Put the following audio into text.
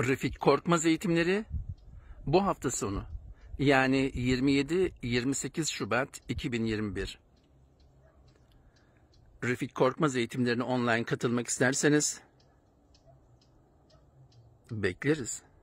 Refik Korkmaz eğitimleri bu hafta sonu yani 27-28 Şubat 2021. Refik Korkmaz eğitimlerine online katılmak isterseniz bekleriz.